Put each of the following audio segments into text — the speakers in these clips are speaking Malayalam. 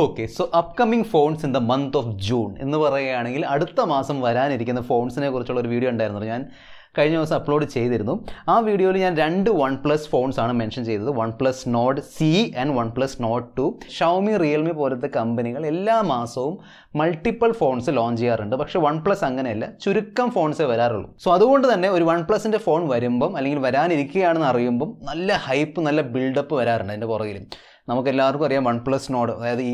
okay so upcoming phones in the month of June എന്ന് പറയുകയാണെങ്കിൽ അടുത്ത മാസം വരാനിരിക്കുന്ന ഫോൺസിനെ കുറിച്ചുള്ള ഒരു വീഡിയോ ഉണ്ടായിരുന്നു ഞാൻ കഴിഞ്ഞ ദിവസം അപ്ലോഡ് ചെയ്തിരുന്നു ആ വീഡിയോയിൽ ഞാൻ രണ്ട് വൺ പ്ലസ് ഫോൺസ് ആണ് മെൻഷൻ ചെയ്തത് one plus Nord C and one plus Nord two Xiaomi Realme പോലത്തെ കമ്പനികൾ എല്ലാ മാസവും മൾട്ടിപ്പിൾ ഫോൺസ് ലോഞ്ച് ചെയ്യാറുണ്ട് പക്ഷെ വൺ പ്ലസ് അങ്ങനെയല്ല ചുരുക്കം ഫോൺസേ വരാറുള്ളൂ സോ അതുകൊണ്ട് തന്നെ ഒരു വൺ പ്ലസിൻ്റെ ഫോൺ വരുമ്പം അല്ലെങ്കിൽ വരാനിരിക്കുകയാണെന്ന് അറിയുമ്പം നല്ല ഹൈപ്പ് നല്ല ബിൽഡപ്പ് വരാറുണ്ട് അതിൻ്റെ പുറകിലും നമുക്കെല്ലാവർക്കും അറിയാം വൺ പ്ലസ് നോഡ് അതായത് ഈ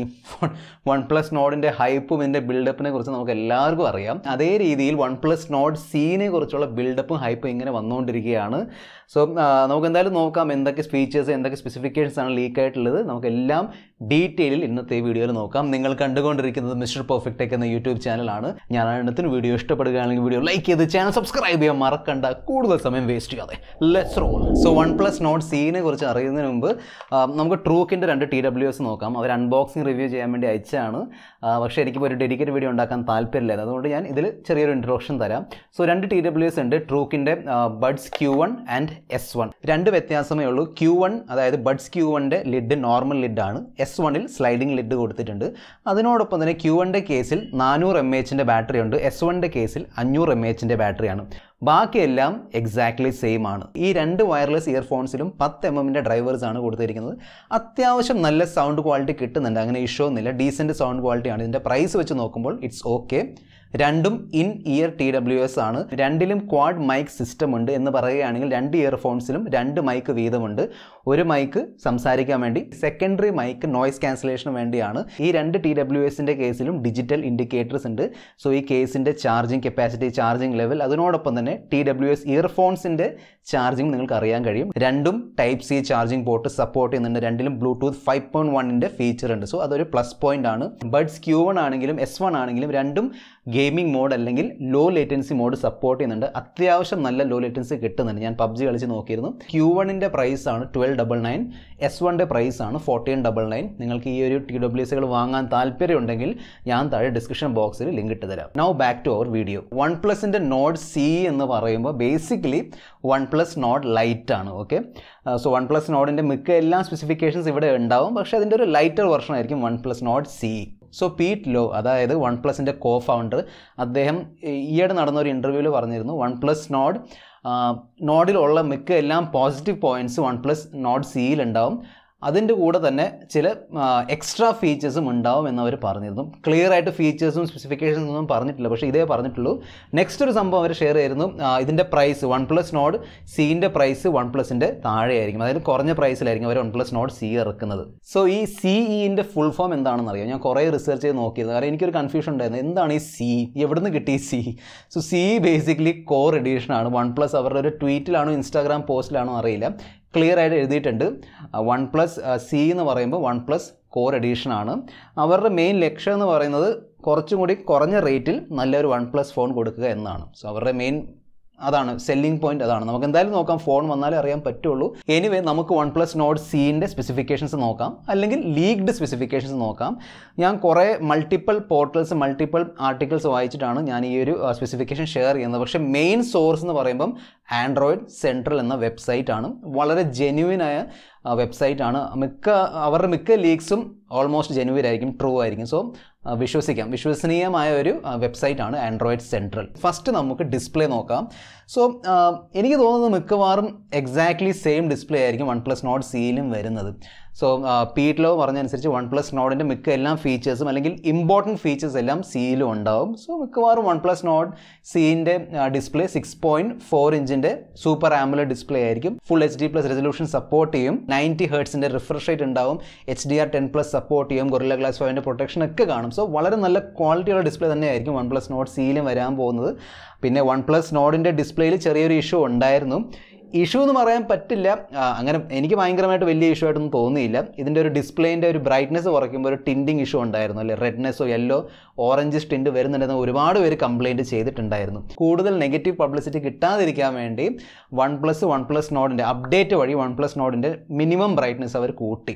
വൺ പ്ലസ് നോഡിൻ്റെ ഹൈപ്പും ഇതിൻ്റെ ബിൽഡപ്പിനെ കുറിച്ച് നമുക്ക് എല്ലാവർക്കും അറിയാം അതേ രീതിയിൽ വൺ പ്ലസ് നോഡ് സീനെ കുറിച്ചുള്ള ബിൽഡപ്പും ഹൈപ്പും ഇങ്ങനെ വന്നുകൊണ്ടിരിക്കുകയാണ് സോ നമുക്ക് എന്തായാലും നോക്കാം എന്തൊക്കെ ഫീച്ചേഴ്സ് എന്തൊക്കെ സ്പെസിഫിക്കേഷൻസ് ആണ് ലീക്ക് ആയിട്ടുള്ളത് നമുക്കെല്ലാം ഡീറ്റെയിൽ ഇന്നത്തെ വീഡിയോയിൽ നോക്കാം നിങ്ങൾ കണ്ടുകൊണ്ടിരിക്കുന്നത് മിസ്റ്റർ പെർഫെക്റ്റ് ടെക് എന്ന യൂട്യൂബ് ചാനലാണ് ഞാൻ എണ്ണത്തിന് വീഡിയോ ഇഷ്ടപ്പെടുകയാണെങ്കിൽ വീഡിയോ ലൈക്ക് ചെയ്ത് ചാനൽ സബ്സ്ക്രൈബ് ചെയ്യാൻ മറക്കണ്ട കൂടുതൽ സമയം വേസ്റ്റ് ചെയ്യാതെ let's roll so one plus Nord സീനെ കുറിച്ച് അറിയുന്നതിന് മുമ്പ് നമുക്ക് ട്രൂ ബിഗിൻ്റെ രണ്ട് ടി ഡബ്ല്യു എസ് നോക്കാം അവർ അൺബോക്സിങ് റിവ്യൂ ചെയ്യാൻ വേണ്ടി അയച്ചാണ് പക്ഷേ എനിക്കിപ്പോൾ ഒരു ഡെഡിക്കേറ്റ് വീഡിയോ ഉണ്ടാക്കാൻ താല്പര്യമില്ലായിരുന്നു അതുകൊണ്ട് ഞാൻ ഇതിൽ ചെറിയൊരു ഇൻട്രൊഡക്ഷൻ തരാം സോ രണ്ട് ടി ഡബ്ല്യു എസ് ഉണ്ട് ട്രൂക്കിൻ്റെ Buds Q one and S one രണ്ട് വ്യത്യാസമേ ഉള്ളൂ ക്യൂ വൺ അതായത് ബഡ്സ് ക്യൂ വണ്ണിൻ്റെ ലിഡ് നോർമൽ ലിഡാണ് എസ് വണ്ണിൽ സ്ലൈഡിംഗ് ലിഡ് കൊടുത്തിട്ടുണ്ട് അതിനോടൊപ്പം തന്നെ ക്യൂ വണ്ണിൻ്റെ കേസിൽ നാനൂറ് എം എച്ചിൻ്റെ ബാറ്ററി ഉണ്ട് എസ് വണ്ണിൻ്റെ കേസിൽ അഞ്ഞൂറ് എം എച്ചിൻ്റെ ബാറ്ററിയാണ് ബാക്കിയെല്ലാം എക്സാക്ട്ലി സെയിം ആണ് ഈ രണ്ട് വയർലെസ് ഇയർഫോൺസിലും പത്ത് എം എമ്മിൻ്റെ ഡ്രൈവേഴ്സ് ആണ് കൊടുത്തിരിക്കുന്നത് അത്യാവശ്യം നല്ല സൗണ്ട് ക്വാളിറ്റി കിട്ടുന്നുണ്ട് അങ്ങനെ ഇഷ്യൂ ഒന്നുമില്ല ഡീസൻറ്റ് സൗണ്ട് ക്വാളിറ്റിയാണ് ഇതിൻ്റെ പ്രൈസ് വെച്ച് നോക്കുമ്പോൾ ഇറ്റ്സ് ഓക്കെ രണ്ടും in ear T W S ആണ് രണ്ടിലും ക്വാഡ് മൈക്ക് സിസ്റ്റം ഉണ്ട് എന്ന് പറയുകയാണെങ്കിൽ രണ്ട് ഇയർഫോൺസിലും രണ്ട് മൈക്ക് വീതമുണ്ട് ഒരു മൈക്ക് സംസാരിക്കാൻ വേണ്ടി സെക്കൻഡറി മൈക്ക് നോയ്സ് ക്യാൻസലേഷന് വേണ്ടിയാണ് ഈ രണ്ട് ടി ഡബ്ല്യു എസിൻ്റെ കേസിലും ഡിജിറ്റൽ ഇൻഡിക്കേറ്റേഴ്സ് ഉണ്ട് സോ ഈ കേസിൻ്റെ ചാർജിങ് കപ്പാസിറ്റി ചാർജിങ് ലെവൽ അതിനോടൊപ്പം തന്നെ ടി ഡബ്ല്യു എസ് ഇയർഫോൺസിൻ്റെ ചാർജിങ് നിങ്ങൾക്ക് അറിയാൻ കഴിയും രണ്ടും type C charging port support ചെയ്യുന്നുണ്ട് രണ്ടിലും ബ്ലൂടൂത്ത് ഫൈവ് പോയിൻറ്റ് വണ്ണിൻ്റെ ഫീച്ചർ ഉണ്ട് സോ അതൊരു പ്ലസ് പോയിൻ്റ് ആണ് ബഡ്സ് ക്യൂ വൺ ആണെങ്കിലും എസ് വൺ ആണെങ്കിലും രണ്ടും ഗെയിമിംഗ് മോഡ് അല്ലെങ്കിൽ ലോ ലേറ്റൻസി മോഡ് സപ്പോർട്ട് ചെയ്യുന്നുണ്ട് അത്യാവശ്യം നല്ല ലോ ലേറ്റൻസി കിട്ടുന്നുണ്ട് ഞാൻ പബ്ജി കളിച്ച് നോക്കിയിരുന്നു ക്യൂ വണ്ണിൻ്റെ ആണ് ട്വൽവ് ഡബിൾ നയൻ എസ് വണ്ണിൻ്റെ ആണ് ഫോർട്ടീൻ ഡബിൾ നയൻ നിങ്ങൾക്ക് ഈ ഒരു ടി ഡബ്ല്യു സികൾ വാങ്ങാൻ താല്പര്യമുണ്ടെങ്കിൽ ഞാൻ താഴെ ഡിസ്ക്രിപ്ഷൻ ബോക്സിൽ ലിങ്ക് ഇട്ട് തരാം now back to our video one പ്ലസിൻ്റെ നോഡ് സി എന്ന് പറയുമ്പോൾ basically one plus Nord lite ആണ് ഓക്കെ സോ വൺ പ്ലസ് നോഡിൻ്റെ മിക്ക എല്ലാ സ്പെസിഫിക്കേഷൻസ് ഇവിടെ ഉണ്ടാവും പക്ഷേ അതിൻ്റെ ഒരു ലൈറ്റർ വെർഷൻ ആയിരിക്കും one plus Nord C so Pete Lau അതായത് വൺ പ്ലസിൻ്റെ കോ ഫൗണ്ടർ അദ്ദേഹം ഈയിടെ നടന്ന ഒരു ഇൻ്റർവ്യൂവിൽ പറഞ്ഞിരുന്നു വൺ പ്ലസ് നോഡ് നോഡിലുള്ള മിക്ക എല്ലാം positive points one plus Nord സിയിലുണ്ടാവും അതിൻ്റെ കൂടെ തന്നെ ചില എക്സ്ട്രാ ഫീച്ചേഴ്സും ഉണ്ടാവും എന്നവർ പറഞ്ഞിരുന്നു ക്ലിയർ ആയിട്ട് ഫീച്ചേഴ്സും സ്പെസിഫിക്കേഷൻസ് ഒന്നും പറഞ്ഞിട്ടില്ല പക്ഷേ ഇതേ പറഞ്ഞിട്ടുള്ളൂ നെക്സ്റ്റ് ഒരു സംഭവം അവർ ഷെയർ ചെയ്തിരുന്നു ഇതിൻ്റെ പ്രൈസ് വൺ പ്ലസ് നോഡ് സീൻ്റെ പ്രൈസ് വൺ പ്ലസിൻ്റെ താഴെയായിരിക്കും അതായത് കുറഞ്ഞ പ്രൈസിലായിരിക്കും അവർ വൺ പ്ലസ് നോഡ് സി ഇറക്കുന്നത് സോ ഈ സിഇൻ്റെ ഫുൾ ഫോം എന്താണെന്ന് അറിയാം ഞാൻ കുറേ റിസർച്ച് ചെയ്ത് നോക്കിയിരുന്നു കാരണം എനിക്കൊരു കൺഫ്യൂഷൻ ഉണ്ടായിരുന്നു എന്താണ് ഈ സി എവിടുന്ന് കിട്ടി C so C basically core edition ആണ് വൺ പ്ലസ് അവരുടെ ഒരു ട്വീറ്റിലാണോ ഇൻസ്റ്റാഗ്രാം പോസ്റ്റിലാണോ അറിയില്ല ക്ലിയർ ആയിട്ട് എഴുതിയിട്ടുണ്ട് വൺ പ്ലസ് സി എന്ന് പറയുമ്പോൾ വൺ പ്ലസ് കോർ എഡീഷൻ ആണ് അവരുടെ മെയിൻ ലക്ഷ്യം എന്ന് പറയുന്നത് കുറച്ചും കൂടി കുറഞ്ഞ റേറ്റിൽ നല്ലൊരു വൺ പ്ലസ് ഫോൺ കൊടുക്കുക എന്നാണ് സോ അവരുടെ മെയിൻ അതാണ് സെല്ലിംഗ് പോയിന്റ് അതാണ് നമുക്ക് എന്തായാലും നോക്കാം ഫോൺ വന്നാലേ അറിയാൻ പറ്റുള്ളൂ എനിവേ നമുക്ക് വൺ പ്ലസ് നോട്ട് സീൻ്റെ സ്പെസിഫിക്കേഷൻസ് നോക്കാം അല്ലെങ്കിൽ ലീഗ്ഡ് സ്പെസിഫിക്കേഷൻസ് നോക്കാം ഞാൻ കുറേ മൾട്ടിപ്പിൾ പോർട്ടൽസ് മൾട്ടിപ്പിൾ ആർട്ടിക്കിൾസ് വായിച്ചിട്ടാണ് ഞാൻ ഈ ഒരു സ്പെസിഫിക്കേഷൻ ഷെയർ ചെയ്യുന്നത് പക്ഷേ മെയിൻ സോഴ്സ് എന്ന് പറയുമ്പം ആൻഡ്രോയിഡ് സെൻട്രൽ എന്ന വെബ്സൈറ്റ് ആണ് വളരെ ജെന്യുവിനായ വെബ്സൈറ്റാണ് മിക്ക അവരുടെ മിക്ക ലീക്സും ഓൾമോസ്റ്റ് ജനുവരി ആയിരിക്കും ട്രൂ ആയിരിക്കും സോ വിശ്വസിക്കാം വിശ്വസനീയമായ ഒരു വെബ്സൈറ്റാണ് ആൻഡ്രോയിഡ് സെൻട്രൽ ഫസ്റ്റ് നമുക്ക് ഡിസ്പ്ലേ നോക്കാം സോ എനിക്ക് തോന്നുന്നത് മിക്കവാറും എക്സാക്ട്ലി സെയിം ഡിസ്പ്ലേ ആയിരിക്കും വൺ പ്ലസ് നോട്ട് സിയിലും വരുന്നത് സോ പീറ്റിലോ ലോ പറഞ്ഞനുസരിച്ച് വൺ പ്ലസ് നോഡിൻ്റെ മിക്ക എല്ലാ ഫീച്ചേഴ്സും അല്ലെങ്കിൽ ഇമ്പോർട്ടൻറ്റ് ഫീച്ചേഴ്സ് എല്ലാം സിയിലും ഉണ്ടാവും സോ മിക്കവാറും വൺ പ്ലസ് നോഡ് സീൻ്റെ ഡിസ്പ്ലേ സിക്സ് പോയിൻറ്റ് ഫോർ ഇഞ്ചിൻ്റെ സൂപ്പർ ആംബുലർ ഡിസ്പ്ലേ ആയിരിക്കും full H D plus resolution support ചെയ്യും നയൻറ്റി ഹേർട്സിൻ്റെ റിഫ്രഷ് റേറ്റ് ഉണ്ടാവും H D R ten plus support ചെയ്യും ഗൊറില്ല ഗ്ലാസ് ഫൈവിൻ്റെ പ്രൊട്ടക്ഷൻ ഒക്കെ കാണും സോ വളരെ നല്ല ക്വാളിറ്റിയുള്ള ഡിസ്പ്ലേ തന്നെയായിരിക്കും വൺ പ്ലസ് നോഡ് സീലും വരാൻ പോകുന്നത് പിന്നെ വൺ പ്ലസ് നോഡിൻ്റെ ഡിസ്പ്ലേയിൽ ചെറിയൊരു ഇഷ്യൂ ഉണ്ടായിരുന്നു ഇഷ്യൂ എന്ന് പറയാൻ പറ്റില്ല അങ്ങനെ എനിക്ക് ഭയങ്കരമായിട്ട് വലിയ ഇഷ്യൂ ആയിട്ടൊന്നും തോന്നിയില്ല ഇതിൻ്റെ ഒരു ഡിസ്പ്ലേൻ്റെ ഒരു ബ്രൈറ്റ്നെസ് കുറയ്ക്കുമ്പോൾ ഒരു ടിൻറ്റിങ് ഇഷ്യൂ ഉണ്ടായിരുന്നു അല്ലെ റെഡ്നെസ്സോ യെല്ലോ ഓറഞ്ച് ടിൻറ്റ് വരുന്നുണ്ടെന്ന് ഒരുപാട് പേര് കംപ്ലയിൻറ്റ് ചെയ്തിട്ടുണ്ടായിരുന്നു കൂടുതൽ നെഗറ്റീവ് പബ്ലിസിറ്റി കിട്ടാതിരിക്കാൻ വേണ്ടി വൺ പ്ലസ് വൺ പ്ലസ് നോഡിൻ്റെ അപ്ഡേറ്റ് വഴി വൺ പ്ലസ് നോഡിൻ്റെ മിനിമം ബ്രൈറ്റ്നെസ് അവർ കൂട്ടി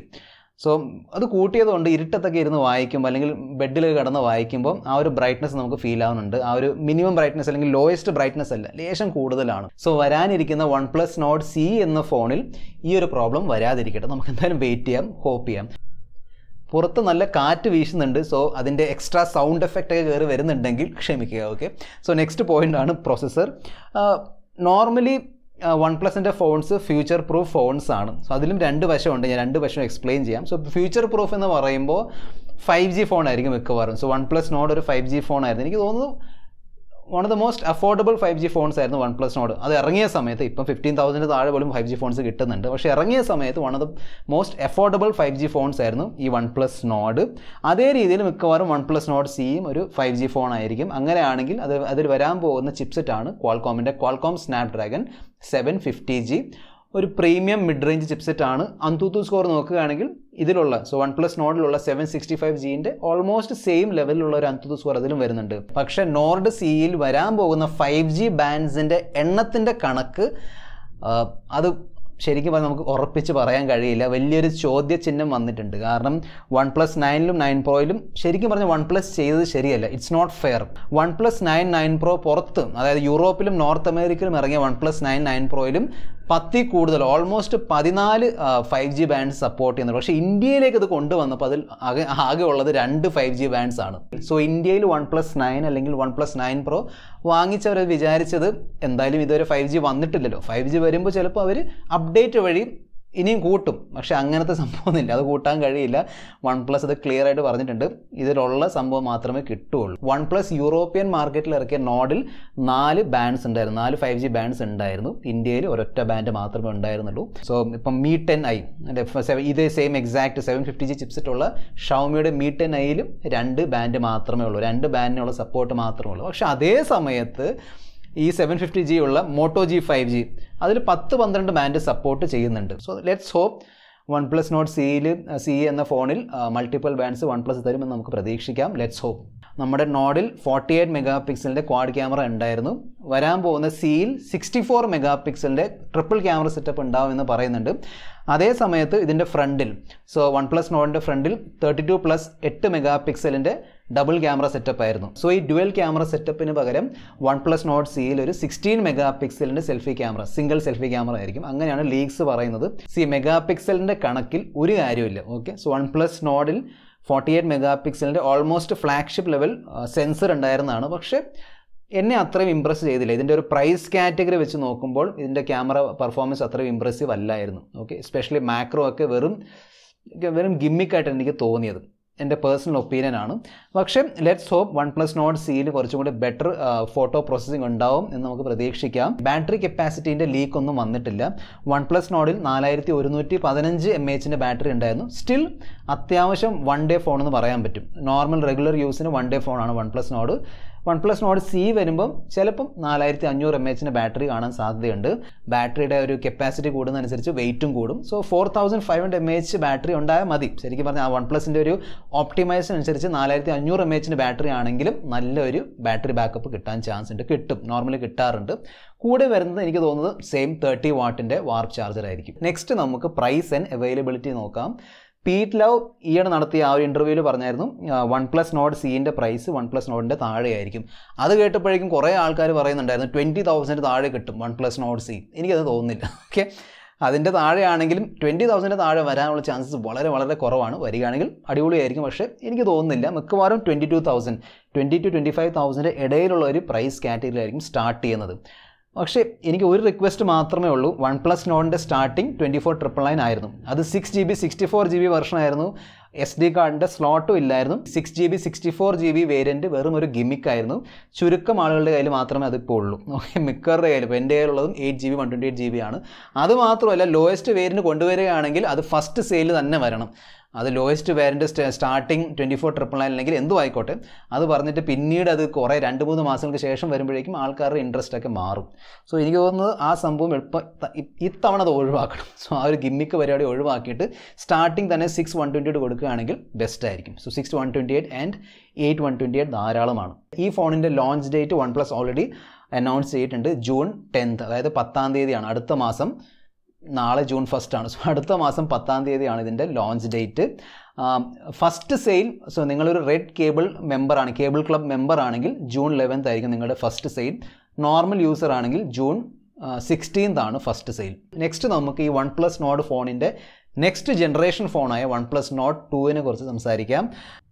സോ അത് കൂട്ടിയതുകൊണ്ട് ഇരുട്ടത്തൊക്കെ ഇരുന്ന് വായിക്കുമ്പോൾ അല്ലെങ്കിൽ ബെഡിൽ കിടന്ന് വായിക്കുമ്പോൾ ആ ഒരു ബ്രൈറ്റ്നസ് നമുക്ക് ഫീൽ ആവുന്നുണ്ട് ആ ഒരു മിനിമം ബ്രൈറ്റ്നസ് അല്ലെങ്കിൽ ലോയസ്റ്റ് ബ്രൈറ്റ്നസ് അല്ല ലേശം കൂടുതലാണ് സോ വരാനിരിക്കുന്ന വൺ പ്ലസ് നോട്ട് സി എന്ന ഫോണിൽ ഈ ഒരു പ്രോബ്ലം വരാതിരിക്കട്ടെ നമുക്ക് എന്തായാലും വെയിറ്റ് ചെയ്യാം ഹോപ്പ് ചെയ്യാം പുറത്ത് നല്ല കാറ്റ് വീശുന്നുണ്ട് സോ അതിൻ്റെ എക്സ്ട്രാ സൗണ്ട് എഫക്റ്റ് ഒക്കെ കയറി വരുന്നുണ്ടെങ്കിൽ ക്ഷമിക്കുക ഓക്കെ സോ നെക്സ്റ്റ് പോയിൻ്റ് ആണ് പ്രോസസ്സർ നോർമലി വൺ പ്ലസിൻ്റെ ഫോൺസ് ഫ്യൂച്ചർ പ്രൂഫ് ഫോൺസ് ആണ് സോ അതിലും രണ്ട് വശമുണ്ട് ഞാൻ രണ്ട് വശം എക്സ്പ്ലെയിൻ ചെയ്യാം സോ ഫ്യൂച്ചർ പ്രൂഫ് എന്ന് പറയുമ്പോൾ ഫൈവ് ജി ഫോൺ ആയിരിക്കും മിക്കവാറും സോ വൺ പ്ലസ് നോട് ഒരു ഫൈവ് ജി ഫോൺ ആയിരുന്നു എനിക്ക് തോന്നുന്നു one of the most affordable five G phones ആയിരുന്നു വൺ പ്ലസ് നോട് അത് ഇറങ്ങിയ സമയത്ത് ഇപ്പം ഫിഫ്റ്റീൻ തൗസൻഡ് താഴെ പോലും ഫൈവ് ജി ഫോൺസ് കിട്ടുന്നുണ്ട് പക്ഷേ ഇറങ്ങിയ സമയത്ത് one of the most affordable five G phones ആയിരുന്നു ഈ വൺ പ്ലസ് നോട് അതേ രീതിയിൽ മിക്കവാറും വൺ പ്ലസ് നോട് സിയും ഒരു ഫൈവ് ജി ഫോൺ ആയിരിക്കും അങ്ങനെയാണെങ്കിൽ അത് അതിൽ വരാൻ പോകുന്ന ചിപ്സെറ്റാണ് ക്വാൾകോമിൻ്റെ Qualcomm Snapdragon seven fifty G ഒരു പ്രീമിയം മിഡ് റേഞ്ച് ചിപ്സെറ്റ് ആണ് അന്തൂത്തു സ്കോർ നോക്കുകയാണെങ്കിൽ ഇതിലുള്ള സോ വൺ പ്ലസ് നോഡിലുള്ള സെവൻ സിക്സ്റ്റി ഫൈവ് ജീൻ്റെ ഓൾമോസ്റ്റ് സെയിം ലെവലിലുള്ള ഒരു അന്തൂത്തു സ്കോർ അതിലും വരുന്നുണ്ട് പക്ഷേ നോർഡ് സിയിൽ വരാൻ പോകുന്ന ഫൈവ് ജി ബാൻഡ്സിൻ്റെ എണ്ണത്തിൻ്റെ കണക്ക് അത് ശരിക്കും പറഞ്ഞാൽ നമുക്ക് ഉറപ്പിച്ച് പറയാൻ കഴിയില്ല വലിയൊരു ചോദ്യചിഹ്നം വന്നിട്ടുണ്ട് കാരണം വൺ പ്ലസ് നയനിലും നയൻ പ്രോയിലും ശരിക്കും പറഞ്ഞാൽ വൺ പ്ലസ് ചെയ്തത് ശരിയല്ല it's not fair one plus nine nine pro പുറത്ത് അതായത് യൂറോപ്പിലും നോർത്ത് അമേരിക്കയിലും ഇറങ്ങിയ വൺ പ്ലസ് നയൻ നയൻ പ്രോയിലും പത്തി കൂടുതൽ ഓൾമോസ്റ്റ് പതിനാല് ഫൈവ് ജി ബാൻഡ് സപ്പോർട്ട് ചെയ്യുന്നുണ്ട് പക്ഷേ ഇന്ത്യയിലേക്ക് അത് കൊണ്ടുവന്നപ്പോൾ അതിൽ ആകെ ആകെ ഉള്ളത് രണ്ട് ഫൈവ് ജി ബാൻഡ്സ് ആണ് സോ ഇന്ത്യയിൽ വൺ പ്ലസ് നയൻ അല്ലെങ്കിൽ വൺ പ്ലസ് നയൻ പ്രോ വാങ്ങിച്ചവർ വിചാരിച്ചത് എന്തായാലും ഇതുവരെ ഫൈവ് ജി വന്നിട്ടില്ലല്ലോ ഫൈവ് ജി വരുമ്പോൾ ചിലപ്പോൾ അവർ അപ്ഡേറ്റ് വഴി ഇനിയും കൂട്ടും പക്ഷേ അങ്ങനത്തെ സംഭവമൊന്നുമില്ല അത് കൂട്ടാൻ കഴിയില്ല വൺ പ്ലസ് അത് ക്ലിയർ ആയിട്ട് പറഞ്ഞിട്ടുണ്ട് ഇതിലുള്ള സംഭവം മാത്രമേ കിട്ടുകയുള്ളൂ വൺ പ്ലസ് യൂറോപ്യൻ മാർക്കറ്റിൽ ഇറക്കിയ നോഡിൽ നാല് ബാൻഡ്സ് ഉണ്ടായിരുന്നു നാല് ഫൈവ് ജി ബാൻഡ്സ് ഉണ്ടായിരുന്നു ഇന്ത്യയിൽ ഒരൊറ്റ ബാൻഡ് മാത്രമേ ഉണ്ടായിരുന്നുള്ളൂ സോ ഇപ്പം മീ ടെൻ ഐ ഇതേ same exact seven fifty G ചിപ്സിട്ടുള്ള ഷൗമിയുടെ മീ ടെൻ ഐയിലും രണ്ട് ബാൻഡ് മാത്രമേ ഉള്ളൂ രണ്ട് ബാൻഡിനുള്ള സപ്പോർട്ട് മാത്രമേ ഉള്ളൂ പക്ഷേ അതേ സമയത്ത് ഈ സെവൻ ഫിഫ്റ്റി ജി ഉള്ള മോട്ടോ ജി ഫൈവ് ജി അതിൽ പത്ത് പന്ത്രണ്ട് ബാൻഡ് സപ്പോർട്ട് ചെയ്യുന്നുണ്ട് so let's hope one plus Nord സിയിൽ സി എന്ന ഫോണിൽ മൾട്ടിപ്പിൾ ബാൻഡ്സ് വൺ പ്ലസ് തരുമെന്ന് നമുക്ക് പ്രതീക്ഷിക്കാം ലെറ്റ്സ് ഹോപ്പ് നമ്മുടെ നോഡിൽ ഫോർട്ടി എയ്റ്റ് മെഗാ പിക്സലിൻ്റെ ക്വാഡ് ക്യാമറ ഉണ്ടായിരുന്നു വരാൻ പോകുന്ന സിയിൽ സിക്സ്റ്റി ഫോർ മെഗാ പിക്സലിൻ്റെ ട്രിപ്പിൾ ക്യാമറ സെറ്റപ്പ് ഉണ്ടാവുമെന്ന് പറയുന്നുണ്ട് അതേ സമയത്ത് ഇതിൻ്റെ ഫ്രണ്ടിൽ സോ വൺ പ്ലസ് നോഡിൻ്റെ ഫ്രണ്ടിൽ തേർട്ടി ടു പ്ലസ് എട്ട് മെഗാ പിക്സലിൻ്റെ ഡബിൾ ക്യാമറ സെറ്റപ്പ് ആയിരുന്നു സോ ഈ ഡുവൽ ക്യാമറ സെറ്റപ്പിന് പകരം വൺ പ്ലസ് നോട്ട് സിയിൽ ഒരു സിക്സ്റ്റീൻ മെഗാ പിക്സലിൻ്റെ selfie camera single selfie camera ആയിരിക്കും അങ്ങനെയാണ് ലീഗ്സ് പറയുന്നത് സി മെഗാ പിക്സലിൻ്റെ കണക്കിൽ ഒരു കാര്യമില്ല ഓക്കെ സോ വൺ പ്ലസ് നോഡിൽ ഫോർട്ടി എയ്റ്റ് മെഗാ പിക്സലിൻ്റെ ഓൾമോസ്റ്റ് ഫ്ലാഗ്ഷിപ്പ് ലെവൽ സെൻസർ ഉണ്ടായിരുന്നതാണ് പക്ഷേ എന്നെ അത്രയും ഇമ്പ്രസ് ചെയ്തില്ല ഇതിൻ്റെ ഒരു പ്രൈസ് കാറ്റഗറി വെച്ച് നോക്കുമ്പോൾ ഇതിൻ്റെ ക്യാമറ പെർഫോമൻസ് അത്രയും ഇമ്പ്രസീവ് അല്ലായിരുന്നു ഓക്കെ എസ്പെഷ്യലി മാക്രോ ഒക്കെ വെറും വെറും ഗിമ്മിക്കായിട്ടാണ് എനിക്ക് തോന്നിയത് എൻ്റെ പേഴ്സണൽ ഒപ്പീനിയൻ ആണ് പക്ഷേ let's hope one plus Nord സിയിൽ കുറച്ചും കൂടി ബെറ്റർ ഫോട്ടോ പ്രോസസ്സിംഗ് ഉണ്ടാവും എന്ന് നമുക്ക് പ്രതീക്ഷിക്കാം ബാറ്ററി കപ്പാസിറ്റീൻ്റെ ലീക്ക് ഒന്നും വന്നിട്ടില്ല വൺ പ്ലസ് നോഡിൽ നാലായിരത്തി ഒരുന്നൂറ്റി പതിനഞ്ച് എം എച്ചിൻ്റെ ബാറ്ററി ഉണ്ടായിരുന്നു സ്റ്റിൽ അത്യാവശ്യം വൺ ഡേ ഫോൺ എന്ന് പറയാൻ പറ്റും നോർമൽ റെഗുലർ യൂസിന് വൺ ഡേ ഫോണാണ് one plus Nord one plus Nord C വരുമ്പം ചിലപ്പം നാലായിരത്തി അഞ്ഞൂറ് എം എച്ചിൻ്റെ ബാറ്ററി കാണാൻ സാധ്യതയുണ്ട് ബാറ്ററിയുടെ ഒരു കപ്പാസിറ്റി കൂടുന്നതനുസരിച്ച് വെയിറ്റും കൂടും so four thousand five hundred M H battery ഉണ്ടായാൽ മതി ശരിക്കും പറഞ്ഞാൽ ആ വൺ പ്ലസിൻ്റെ ഒരു ഓപ്റ്റിമൈസ് അനുസരിച്ച് നാലായിരത്തി അഞ്ഞൂറ് എം എച്ചിൻ്റെ ബാറ്ററി ആണെങ്കിലും നല്ലൊരു ബാറ്ററി ബാക്കപ്പ് കിട്ടാൻ ചാൻസ് ഉണ്ട് കിട്ടും നോർമലി കിട്ടാറുണ്ട് കൂടെ വരുന്നത് എനിക്ക് തോന്നുന്നത് സെയിം തേർട്ടി വാട്ടിൻ്റെ വാർപ്പ് ചാർജർ ആയിരിക്കും നെക്സ്റ്റ് നമുക്ക് പ്രൈസ് ആൻഡ് അവൈലബിലിറ്റി നോക്കാം പീറ്റ് ലവ് ഈയിടെ നടത്തിയ ആ ഒരു ഇൻ്റർവ്യൂവിൽ പറഞ്ഞായിരുന്നു വൺ പ്ലസ് നോട്ട് സീൻ്റെ പ്രൈസ് വൺ പ്ലസ് നോട്ടിൻ്റെ താഴെയായിരിക്കും അത് കേട്ടപ്പോഴേക്കും കുറേ ആൾക്കാർ പറയുന്നുണ്ടായിരുന്നു ട്വൻറ്റി തൗസൻഡ് താഴെ കിട്ടും വൺ പ്ലസ് നോട്ട് സീൻ എനിക്കത് തോന്നുന്നില്ല ഓക്കെ അതിൻ്റെ താഴെയാണെങ്കിലും ട്വൻറ്റി തൗസൻഡിൻ്റെ താഴെ വരാനുള്ള ചാൻസസ് വളരെ വളരെ കുറവാണ് വരികയാണെങ്കിൽ അടിപൊളിയായിരിക്കും പക്ഷേ എനിക്ക് തോന്നുന്നില്ല മിക്കവാറും twenty two thousand twenty two twenty five thousand ഇടയിലുള്ള ഒരു പ്രൈസ് കാറ്റഗറിയിലായിരിക്കും സ്റ്റാർട്ട് ചെയ്യുന്നത് പക്ഷേ എനിക്ക് ഒരു റിക്വസ്റ്റ് മാത്രമേ ഉള്ളൂ വൺ പ്ലസ് നോട്ടിൻ്റെ starting twenty four triple nine ആയിരുന്നു അത് six G B sixty four G B version ആയിരുന്നു എസ് ഡി കാർഡിൻ്റെ സ്ലോട്ടും ഇല്ലായിരുന്നു six G B sixty four G B variant വെറും ഒരു ഗിമിക്കായിരുന്നു ചുരുക്കം ആളുകളുടെ കയ്യിൽ മാത്രമേ അതിപ്പോൾ ഉള്ളൂ ഓക്കെ മിക്കവരുടെ കയ്യിൽ ഇപ്പോൾ എൻ്റെ കയ്യിലുള്ളതും eight G B one twenty eight G B ആണ് അതുമാത്രമല്ല ലോയസ്റ്റ് വേരിയൻറ്റ് കൊണ്ടുവരികയാണെങ്കിൽ അത് ഫസ്റ്റ് സെയിൽ തന്നെ വരണം അത് lowest variant starting twenty four triple nine അല്ലെങ്കിൽ എന്തു ആയിക്കോട്ടെ അത് പറഞ്ഞിട്ട് പിന്നീട് അത് കുറേ രണ്ട് മൂന്ന് മാസങ്ങൾക്ക് ശേഷം വരുമ്പോഴേക്കും ആൾക്കാരുടെ ഇൻട്രസ്റ്റ് ഒക്കെ മാറും സോ എനിക്ക് തോന്നുന്നത് ആ സംഭവം എളുപ്പം ഇത്തവണ അത് ഒഴിവാക്കണം സോ ആ ഒരു ഗിമ്മിക്ക് പരിപാടി ഒഴിവാക്കിയിട്ട് സ്റ്റാർട്ടിങ് തന്നെ സിക്സ് വൺ ട്വൻറ്റി എയ്റ്റ് കൊടുക്കുകയാണെങ്കിൽ ബെസ്റ്റ് ആയിരിക്കും so six one twenty eight and eight one twenty eight ധാരാളമാണ് ഈ ഫോണിൻ്റെ launch date one plus already announce ചെയ്തിട്ടുണ്ട് ജൂൺ ടെൻത്ത് അതായത് പത്താം തീയതിയാണ് അടുത്ത മാസം നാളെ ജൂൺ ഫസ്റ്റ് ആണ് സോ അടുത്ത മാസം പത്താം തീയതിയാണ് ഇതിൻ്റെ launch date first sale so നിങ്ങളൊരു റെഡ് കേബിൾ മെമ്പറാണ് കേബിൾ ക്ലബ് മെമ്പർ ആണെങ്കിൽ ജൂൺ ലെവൻത്ത് ആയിരിക്കും നിങ്ങളുടെ ഫസ്റ്റ് സെയിൽ നോർമൽ യൂസർ ആണെങ്കിൽ ജൂൺ സിക്സ്റ്റീൻത് ആണ് ഫസ്റ്റ് സെയിൽ നെക്സ്റ്റ് നമുക്ക് ഈ വൺ പ്ലസ് നോഡ് ഫോണിൻ്റെ നെക്സ്റ്റ് ജനറേഷൻ ഫോണായ വൺ പ്ലസ് നോട്ട് ടുവിനെ കുറിച്ച് സംസാരിക്കാം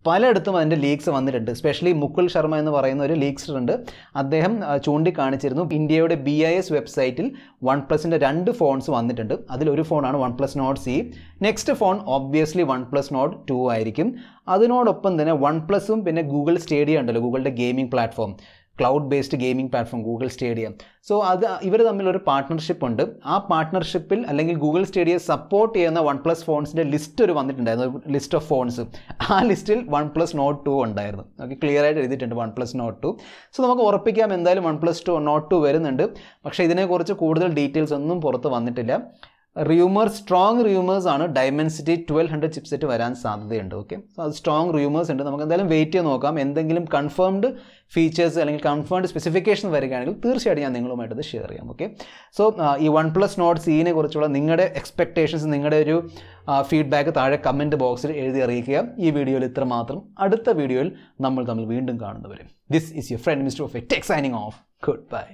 പലയിടത്തും അതിൻ്റെ ലീക്സ് വന്നിട്ടുണ്ട് സ്പെഷ്യലി മുകുൽ ശർമ്മ എന്ന് പറയുന്ന ഒരു ലീക്സ്റ്റർ ഉണ്ട് അദ്ദേഹം ചൂണ്ടിക്കാണിച്ചിരുന്നു ഇന്ത്യയുടെ ബി ഐ എസ് വെബ്സൈറ്റിൽ വൺ പ്ലസിൻ്റെ രണ്ട് ഫോൺസ് വന്നിട്ടുണ്ട് അതിലൊരു ഫോണാണ് one plus Nord C next phone obviously one plus Nord two ആയിരിക്കും അതിനോടൊപ്പം തന്നെ വൺ പ്ലസും പിന്നെ ഗൂഗിൾ സ്റ്റേഡിയം ഉണ്ടല്ലോ ഗൂഗിളിൻ്റെ gaming platform cloud based gaming platform Google Stadia so അത് ഇവർ തമ്മിലൊരു പാർട്ട്ണർഷിപ്പ് ഉണ്ട് ആ പാർട്ട്ണർഷിപ്പിൽ അല്ലെങ്കിൽ ഗൂഗിൾ സ്റ്റേഡിയം സപ്പോർട്ട് ചെയ്യുന്ന വൺ പ്ലസ് ഫോൺസിൻ്റെ ലിസ്റ്റ് ഒരു വന്നിട്ടുണ്ടായിരുന്നു ലിസ്റ്റ് ഓഫ് ഫോൺസ് ആ ലിസ്റ്റിൽ വൺ പ്ലസ് നോട്ട് ടു ഉണ്ടായിരുന്നു ഓക്കെ ക്ലിയർ ആയിട്ട് എഴുതിയിട്ടുണ്ട് one plus Nord two so നമുക്ക് ഉറപ്പിക്കാം എന്തായാലും one plus two Nord two വരുന്നുണ്ട് പക്ഷേ ഇതിനെക്കുറിച്ച് കൂടുതൽ ഡീറ്റെയിൽസ് ഒന്നും പുറത്ത് വന്നിട്ടില്ല റ്യൂമർ സ്ട്രോങ് റ്യൂമേഴ്സ് ആണ് ഡയമെൻസിറ്റി ട്വൽവ് ഹൺഡ്രഡ് ചിപ്സെറ്റ് വരാൻ സാധ്യതയുണ്ട് ഓക്കെ സോ അത് സ്ട്രോങ് റ്യൂമേഴ്സ് ഉണ്ട് നമുക്ക് എന്തായാലും വെയിറ്റ് ചെയ്ത് നോക്കാം എന്തെങ്കിലും കൺഫേംഡ് ഫീച്ചേഴ്സ് അല്ലെങ്കിൽ കൺഫേംഡ് സ്പെസിഫിക്കേഷൻ വരികയാണെങ്കിൽ തീർച്ചയായിട്ടും ഞാൻ നിങ്ങളുമായിട്ട് ഷെയർ ചെയ്യാം ഓക്കെ സോ ഈ വൺ പ്ലസ് നോട്ട് സീനെ കുറിച്ചുള്ള നിങ്ങളുടെ എക്സ്പെക്ടേഷൻസ് നിങ്ങളുടെ ഒരു ഫീഡ്ബാക്ക് താഴെ കമൻറ്റ് ബോക്സിൽ എഴുതി അറിയിക്കുക ഈ വീഡിയോയിൽ ഇത്ര മാത്രം അടുത്ത വീഡിയോയിൽ നമ്മൾ തമ്മിൽ വീണ്ടും കാണുന്നവരും this is your friend mister of a tech signing off good bye